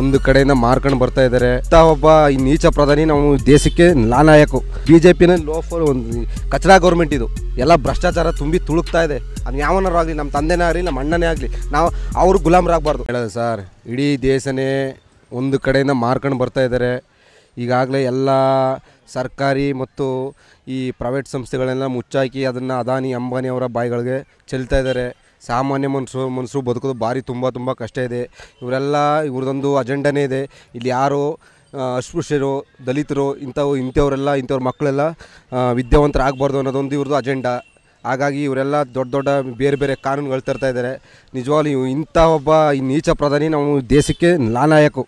ಒಂದು ಕಡೆಯಿಂದ ಮಾರ್ಕೊಂಡು ಬರ್ತಾ ಇದ್ದಾರೆ ಒಬ್ಬ ಈ ನೀಚ ಪ್ರಧಾನಿ ನಾವು ದೇಶಕ್ಕೆ ಜೆ ಬಿಜೆಪಿನ ಲೋಫರ್ ಒಂದು ಕಚಡಾ ಗೌರ್ಮೆಂಟ್ ಇದು ಎಲ್ಲ ಭ್ರಷ್ಟಾಚಾರ ತುಂಬಿ ತುಳುಕ್ತಾ ಇದೆ ಅದು ಯಾವನಾರು ಆಗಲಿ ನಮ್ಮ ತಂದೆನೇ ಆಗಲಿ ನಮ್ಮ ಅಣ್ಣನೇ ಆಗಲಿ ನಾವು ಅವರು ಗುಲಾಮರಾಗಬಾರ್ದು ಹೇಳೋದು ಸರ್ ಇಡೀ ದೇಶನೇ ಒಂದು ಕಡೆಯಿಂದ ಮಾರ್ಕೊಂಡು ಬರ್ತಾ ಇದ್ದಾರೆ ಈಗಾಗಲೇ ಎಲ್ಲ ಸರ್ಕಾರಿ ಮತ್ತು ಈ ಪ್ರೈವೇಟ್ ಸಂಸ್ಥೆಗಳೆಲ್ಲ ಮುಚ್ಚಾಕಿ ಅದನ್ನು ಅದಾನಿ ಅಂಬಾನಿ ಅವರ ಬಾಯಿಗಳಿಗೆ ಚೆಲ್ತಾ ಇದ್ದಾರೆ ಸಾಮಾನ್ಯ ಮನುಷ್ಯರು ಮನುಷ್ಯರು ಬದುಕೋದು ಭಾರಿ ತುಂಬ ತುಂಬ ಕಷ್ಟ ಇದೆ ಇವರೆಲ್ಲ ಇವ್ರದ್ದೊಂದು ಅಜೆಂಡನೇ ಇದೆ ಇಲ್ಲಿ ಯಾರು ಅಸ್ಪೃಶ್ಯರು ದಲಿತರು ಇಂಥವು ಇಂಥವರೆಲ್ಲ ಇಂಥವ್ರ ಮಕ್ಕಳೆಲ್ಲ ವಿದ್ಯಾವಂತರಾಗಬಾರ್ದು ಅನ್ನೋದೊಂದು ಇವ್ರದ್ದು ಅಜೆಂಡ ಹಾಗಾಗಿ ಇವರೆಲ್ಲ ದೊಡ್ಡ ದೊಡ್ಡ ಬೇರೆ ಬೇರೆ ಕಾನೂನುಗಳು ತರ್ತಾ ಇದ್ದಾರೆ ನಿಜವಾಗ್ಲೂ ಇಂಥ ಒಬ್ಬ ಈ ನೀಚ ಪ್ರಧಾನಿ ನಾವು ದೇಶಕ್ಕೆ ಲಾನಾಯಕು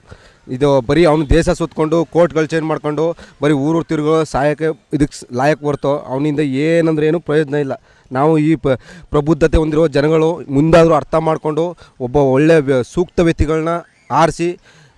ಇದು ಬರೀ ಅವನು ದೇಶ ಸುತ್ಕೊಂಡು ಕೋರ್ಟ್ಗಳು ಚೇಂಜ್ ಮಾಡ್ಕೊಂಡು ಬರೀ ಊರು ತಿರುಗೋ ಸಹಾಯಕ್ಕೆ ಇದಕ್ಕೆ ಲಾಯಕ್ಕೆ ಬರ್ತೋ ಅವನಿಂದ ಏನಂದ್ರೆ ಏನು ಪ್ರಯೋಜನ ಇಲ್ಲ ನಾವು ಈ ಪ ಪ್ರಬುದ್ಧತೆ ಹೊಂದಿರೋ ಜನಗಳು ಮುಂದಾದರೂ ಅರ್ಥ ಮಾಡಿಕೊಂಡು ಒಬ್ಬ ಒಳ್ಳೆಯ ಸೂಕ್ತ ವ್ಯಕ್ತಿಗಳನ್ನ ಆರಿಸಿ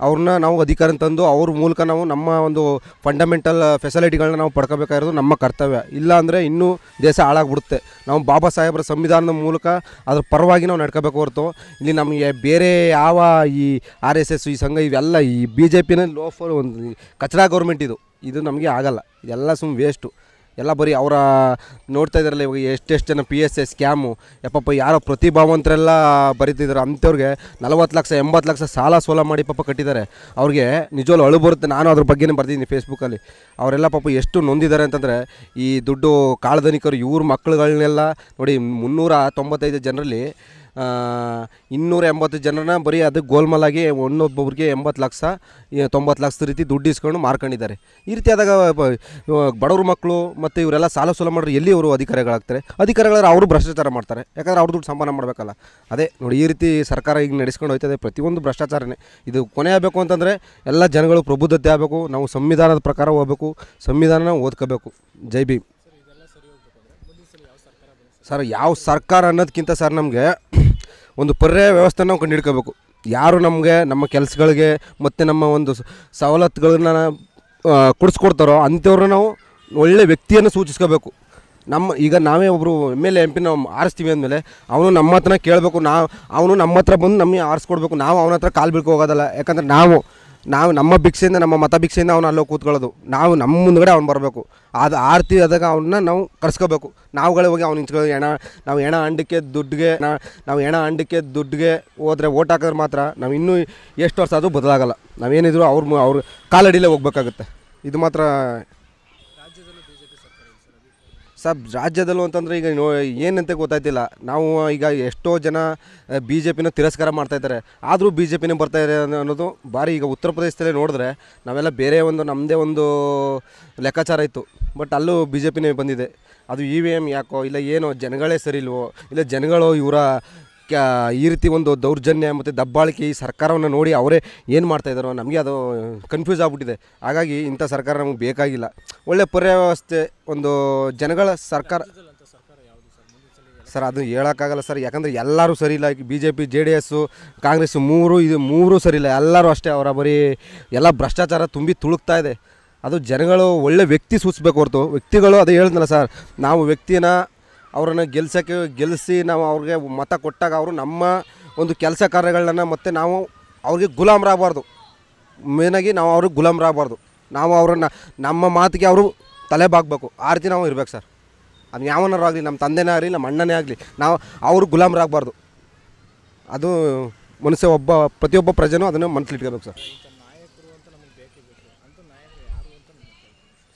ಅವ್ರನ್ನ ನಾವು ಅಧಿಕಾರ ತಂದು ಅವ್ರ ಮೂಲಕ ನಾವು ನಮ್ಮ ಒಂದು ಫಂಡಮೆಂಟಲ್ ಫೆಸಿಲಿಟಿಗಳನ್ನ uh, ನಾವು ಪಡ್ಕೋಬೇಕಾಗಿರೋದು ನಮ್ಮ ಕರ್ತವ್ಯ ಇಲ್ಲ ಅಂದರೆ ಇನ್ನೂ ದೇಶ ಹಾಳಾಗ್ಬಿಡುತ್ತೆ ನಾವು ಬಾಬಾ ಸಾಹೇಬರ ಸಂವಿಧಾನದ ಮೂಲಕ ಅದ್ರ ಪರವಾಗಿ ನಾವು ನಡ್ಕೋಬೇಕು ಹೊರತು ಇಲ್ಲಿ ನಮಗೆ ಬೇರೆ ಯಾವ ಈ ಆರ್ ಎಸ್ ಎಸ್ ಈ ಸಂಘ ಇವೆಲ್ಲ ಈ ಬಿ ಜೆ ಪಿನ ಲೋಫರ್ ಒಂದು ಕಚ್ರಾ ಗೌರ್ಮೆಂಟ್ ಇದು ಇದು ನಮಗೆ ಆಗಲ್ಲ ಇದೆಲ್ಲ ಸುಮ್ಮನೆ ವೇಸ್ಟು ಎಲ್ಲ ಬರೀ ಅವರ ನೋಡ್ತಾ ಇದ್ದಾರಲ್ಲ ಇವಾಗ ಎಷ್ಟೆಷ್ಟು ಜನ ಪಿ ಎಸ್ ಎ ಸ್ಕ್ಯಾಮು ಯಪ್ಪಪ್ಪ ಯಾರೋ ಪ್ರತಿಭಾವಂತರೆಲ್ಲ ಬರೀತಿದ್ದಾರೆ ಅಂಥವ್ರಿಗೆ ನಲವತ್ತು ಲಕ್ಷ ಎಂಬತ್ತು ಲಕ್ಷ ಸಾಲ ಸೋಲ ಮಾಡಿ ಪಾಪ ಕಟ್ಟಿದ್ದಾರೆ ಅವ್ರಿಗೆ ನಿಜವಾಗ್ಲೂ ಅಳು ಬರುತ್ತೆ ನಾನು ಅದ್ರ ಬಗ್ಗೆನೇ ಬರ್ತಿದ್ದೀನಿ ಫೇಸ್ಬುಕ್ಕಲ್ಲಿ ಅವರೆಲ್ಲ ಪಾಪ ಎಷ್ಟು ನೊಂದಿದ್ದಾರೆ ಅಂತಂದರೆ ಈ ದುಡ್ಡು ಕಾಳಧನಿಕರು ಇವ್ರ ಮಕ್ಕಳುಗಳನ್ನೆಲ್ಲ ನೋಡಿ ಮುನ್ನೂರ ತೊಂಬತ್ತೈದು ಜನರಲ್ಲಿ ಇನ್ನೂರ ಎಂಬತ್ತು ಜನರನ್ನ ಬರೀ ಅದು ಗೋಲ್ಮಲಾಗಿ ಒಂದೊಬ್ಬೊಬ್ರಿಗೆ ಎಂಬತ್ತು ಲಕ್ಷ ತೊಂಬತ್ತು ಲಕ್ಷದ ರೀತಿ ದುಡ್ಡು ಇಸ್ಕೊಂಡು ಮಾರ್ಕೊಂಡಿದ್ದಾರೆ ಈ ರೀತಿ ಆದಾಗ ಬಡವ್ರ ಮಕ್ಕಳು ಮತ್ತು ಇವರೆಲ್ಲ ಸಾಲ ಸೂಲ ಮಾಡಿದ್ರೆ ಎಲ್ಲಿ ಅವರು ಅಧಿಕಾರಿಗಳಾಗ್ತಾರೆ ಅಧಿಕಾರಿಗಳಾದ್ರೆ ಅವರು ಭ್ರಷ್ಟಾಚಾರ ಮಾಡ್ತಾರೆ ಯಾಕಂದರೆ ಅವ್ರ ದುಡ್ಡು ಸಂಪಾದನೆ ಮಾಡಬೇಕಲ್ಲ ಅದೇ ನೋಡಿ ಈ ರೀತಿ ಸರ್ಕಾರ ಈಗ ನಡೆಸ್ಕೊಂಡು ಹೋಯ್ತದೆ ಪ್ರತಿಯೊಂದು ಭ್ರಷ್ಟಾಚಾರನೇ ಇದು ಕೊನೆ ಆಗಬೇಕು ಅಂತಂದರೆ ಎಲ್ಲ ಜನಗಳು ಪ್ರಬುದ್ಧತೆ ಆಗಬೇಕು ನಾವು ಸಂವಿಧಾನದ ಪ್ರಕಾರ ಹೋಗಬೇಕು ಸಂವಿಧಾನನ ಓದ್ಕೋಬೇಕು ಜೈ ಭೀಮ್ ಸರ್ ಯಾವ ಸರ್ಕಾರ ಅನ್ನೋದಕ್ಕಿಂತ ಸರ್ ನಮಗೆ ಒಂದು ಪರ್ಯಾಯ ವ್ಯವಸ್ಥೆ ನಾವು ಕಂಡುಹಿಡ್ಕೋಬೇಕು ಯಾರು ನಮಗೆ ನಮ್ಮ ಕೆಲಸಗಳಿಗೆ ಮತ್ತು ನಮ್ಮ ಒಂದು ಸವಲತ್ತುಗಳನ್ನ ಕೊಡಿಸ್ಕೊಡ್ತಾರೋ ಅಂಥವ್ರನ್ನ ನಾವು ಒಳ್ಳೆಯ ವ್ಯಕ್ತಿಯನ್ನು ಸೂಚಿಸ್ಕೋಬೇಕು ನಮ್ಮ ಈಗ ನಾವೇ ಒಬ್ಬರು M L A M P ನಾವು ಆರಿಸ್ತೀವಿ ಅಂದಮೇಲೆ ಅವನು ನಮ್ಮ ಹತ್ರ ಕೇಳಬೇಕು ನಾವು ಅವನು ನಮ್ಮ ಹತ್ರ ಬಂದು ನಮಗೆ ಆರಿಸ್ಕೊಡ್ಬೇಕು ನಾವು ಅವನ ಹತ್ರ ಕಾಲು ಬಿಡ್ಕೊ ಹೋಗೋದಲ್ಲ ಯಾಕಂದರೆ ನಾವು ನಾವು ನಮ್ಮ ಭಿಕ್ಷೆಯಿಂದ ನಮ್ಮ ಮತ ಭಿಕ್ಷೆಯಿಂದ ಅವನು ಅಲ್ಲೋಗಿ ಕೂತ್ಕೊಳ್ಳೋದು ನಾವು ನಮ್ಮ ಮುಂದ್ಗಡೆ ಅವ್ನು ಬರಬೇಕು ಅದು ಆರ್ತಿ ಆದಾಗ ಅವನ್ನ ನಾವು ಕರ್ಸ್ಕೋಬೇಕು ನಾವುಗಳೇ ಹೋಗಿ ಅವ್ನು ಹಿಂಚ್ಕೊಳ್ಳೋದು ಹೆಣ ನಾವು ಹೆಣ ಅಂಡಕ್ಕೆ ದುಡ್ಡುಗೆ ನಾವು ಹೆಣ ಅಂಡಕ್ಕೆ ದುಡ್ಡುಗೆ ಹೋದ್ರೆ ಓಟ್ ಹಾಕಿದ್ರೆ ಮಾತ್ರ ನಾವು ಇನ್ನೂ ಎಷ್ಟು ವರ್ಷ ಅದು ಬದಲಾಗಲ್ಲ ನಾವೇನಿದ್ರು ಅವ್ರ ಅವ್ರ ಕಾಲಡಿಲೇ ಹೋಗ್ಬೇಕಾಗುತ್ತೆ ಇದು ಮಾತ್ರ ಸಬ್ ರಾಜ್ಯದಲ್ಲೂ ಅಂತಂದರೆ ಈಗ ನೋ ಏನಂತ ಗೊತ್ತಾಯ್ತಿಲ್ಲ ನಾವು ಈಗ ಎಷ್ಟೋ ಜನ ಬಿ ಜೆ ಪಿನ ತಿರಸ್ಕಾರ ಮಾಡ್ತಾಯಿದ್ದಾರೆ ಆದರೂ ಬಿ ಜೆ ಪಿನೇ ಬರ್ತಾಯಿದೆ ಅನ್ನೋದು ಭಾರಿ ಈಗ ಉತ್ತರ ಪ್ರದೇಶದಲ್ಲೇ ನೋಡಿದ್ರೆ ನಾವೆಲ್ಲ ಬೇರೆ ಒಂದು ನಮ್ಮದೇ ಒಂದು ಲೆಕ್ಕಾಚಾರ ಇತ್ತು ಬಟ್ ಅಲ್ಲೂ ಬಿ ಜೆ ಪಿನೇ ಬಂದಿದೆ ಅದು ಇ ವಿ ಎಮ್ ಯಾಕೋ ಇಲ್ಲ ಏನೋ ಜನಗಳೇ ಇಲ್ವೋ ಇಲ್ಲ ಜನಗಳು ಇವರ ಈ ರೀತಿ ಒಂದು ದೌರ್ಜನ್ಯ ಮತ್ತು ದಬ್ಬಾಳಿಕೆ ಈ ಸರ್ಕಾರವನ್ನು ನೋಡಿ ಅವರೇ ಏನು ಮಾಡ್ತಾ ನಮಗೆ ಅದು ಕನ್ಫ್ಯೂಸ್ ಆಗಿಬಿಟ್ಟಿದೆ ಹಾಗಾಗಿ ಇಂಥ ಸರ್ಕಾರ ನಮಗೆ ಬೇಕಾಗಿಲ್ಲ ಒಳ್ಳೆ ವ್ಯವಸ್ಥೆ ಒಂದು ಜನಗಳ ಸರ್ಕಾರ ಸರ್ ಅದು ಹೇಳೋಕ್ಕಾಗಲ್ಲ ಸರ್ ಯಾಕಂದರೆ ಎಲ್ಲರೂ ಸರಿ ಇಲ್ಲ B J P J D S Congress ಮೂರು ಇದು ಮೂರೂ ಸರಿ ಇಲ್ಲ ಎಲ್ಲರೂ ಅಷ್ಟೇ ಅವರ ಬರೀ ಎಲ್ಲ ಭ್ರಷ್ಟಾಚಾರ ತುಂಬಿ ತುಳುಕ್ತಾ ಇದೆ ಅದು ಜನಗಳು ಒಳ್ಳೆ ವ್ಯಕ್ತಿ ಸೂಚಿಸ್ಬೇಕು ಹೊರತು ವ್ಯಕ್ತಿಗಳು ಅದು ಹೇಳಿದ್ನಲ್ಲ ಸರ್ ನಾವು ವ್ಯಕ್ತಿನ ಅವರನ್ನು ಗೆಲ್ಸೋಕ್ಕೆ ಗೆಲ್ಲಿಸಿ ನಾವು ಅವ್ರಿಗೆ ಮತ ಕೊಟ್ಟಾಗ ಅವರು ನಮ್ಮ ಒಂದು ಕೆಲಸ ಕಾರ್ಯಗಳನ್ನ ಮತ್ತು ನಾವು ಅವ್ರಿಗೆ ಗುಲಾಮರಾಗಬಾರ್ದು ಮೇನಾಗಿ ನಾವು ಅವ್ರಿಗೆ ಗುಲಾಮರಾಗಬಾರ್ದು ನಾವು ಅವರನ್ನು ನಮ್ಮ ಮಾತಿಗೆ ಅವರು ತಲೆ ಬಾಗಬೇಕು ರೀತಿ ನಾವು ಇರ್ಬೇಕು ಸರ್ ಅದು ಯಾವನಾರು ಆಗಲಿ ನಮ್ಮ ತಂದೆನೇ ಆಗಲಿ ನಮ್ಮ ಅಣ್ಣನೇ ಆಗಲಿ ನಾವು ಅವರು ಗುಲಾಮರಾಗಬಾರ್ದು ಅದು ಮನುಷ್ಯ ಒಬ್ಬ ಪ್ರತಿಯೊಬ್ಬ ಪ್ರಜೆನೂ ಅದನ್ನು ಇಟ್ಕೋಬೇಕು ಸರ್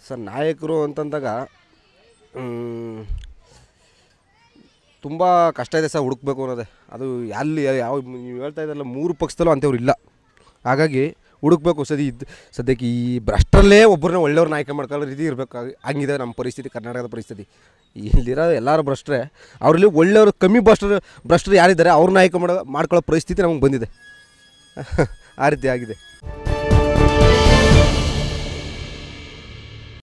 ಸರ್ ನಾಯಕರು ಅಂತಂದಾಗ ತುಂಬ ಕಷ್ಟ ಇದೆ ಸರ್ ಹುಡುಕ್ಬೇಕು ಅನ್ನೋದೇ ಅದು ಅಲ್ಲಿ ಯಾವ ನೀವು ಹೇಳ್ತಾ ಇದ್ದಲ್ಲ ಮೂರು ಪಕ್ಷದಲ್ಲೂ ಅಂಥವ್ರು ಇಲ್ಲ ಹಾಗಾಗಿ ಹುಡುಕ್ಬೇಕು ಸದಿ ಇದು ಸದ್ಯಕ್ಕೆ ಈ ಭ್ರಷ್ಟರಲ್ಲೇ ಒಬ್ಬರನ್ನ ಒಳ್ಳೆಯವ್ರನ್ನ ಆಯ್ಕೆ ಮಾಡ್ಕೊಳ್ಳೋ ರೀತಿ ಇರಬೇಕು ಹಂಗಿದೆ ನಮ್ಮ ಪರಿಸ್ಥಿತಿ ಕರ್ನಾಟಕದ ಪರಿಸ್ಥಿತಿ ಇಲ್ಲಿರೋ ಎಲ್ಲರೂ ಭ್ರಷ್ಟ್ರೆ ಅವರಲ್ಲಿ ಒಳ್ಳೆಯವರು ಕಮ್ಮಿ ಭ್ರಷ್ಟರು ಭ್ರಷ್ಟರು ಯಾರಿದ್ದಾರೆ ಅವ್ರನ್ನ ಆಯ್ಕೆ ಮಾಡೋ ಮಾಡ್ಕೊಳ್ಳೋ ಪರಿಸ್ಥಿತಿ ನಮಗೆ ಬಂದಿದೆ ಆ ರೀತಿ ಆಗಿದೆ